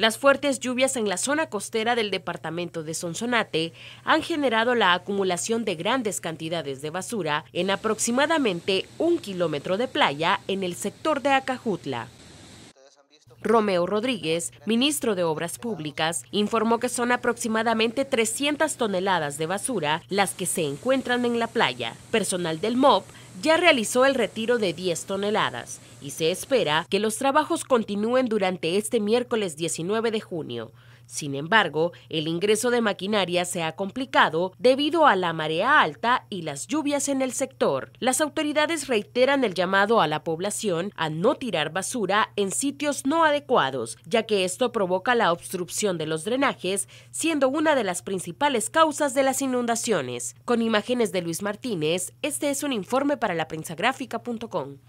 Las fuertes lluvias en la zona costera del departamento de Sonsonate han generado la acumulación de grandes cantidades de basura en aproximadamente un kilómetro de playa en el sector de Acajutla. Romeo Rodríguez, ministro de Obras Públicas, informó que son aproximadamente 300 toneladas de basura las que se encuentran en la playa. Personal del MOP ya realizó el retiro de 10 toneladas y se espera que los trabajos continúen durante este miércoles 19 de junio. Sin embargo, el ingreso de maquinaria se ha complicado debido a la marea alta y las lluvias en el sector. Las autoridades reiteran el llamado a la población a no tirar basura en sitios no adecuados, ya que esto provoca la obstrucción de los drenajes, siendo una de las principales causas de las inundaciones. Con imágenes de Luis Martínez, este es un informe para laprensagráfica.com.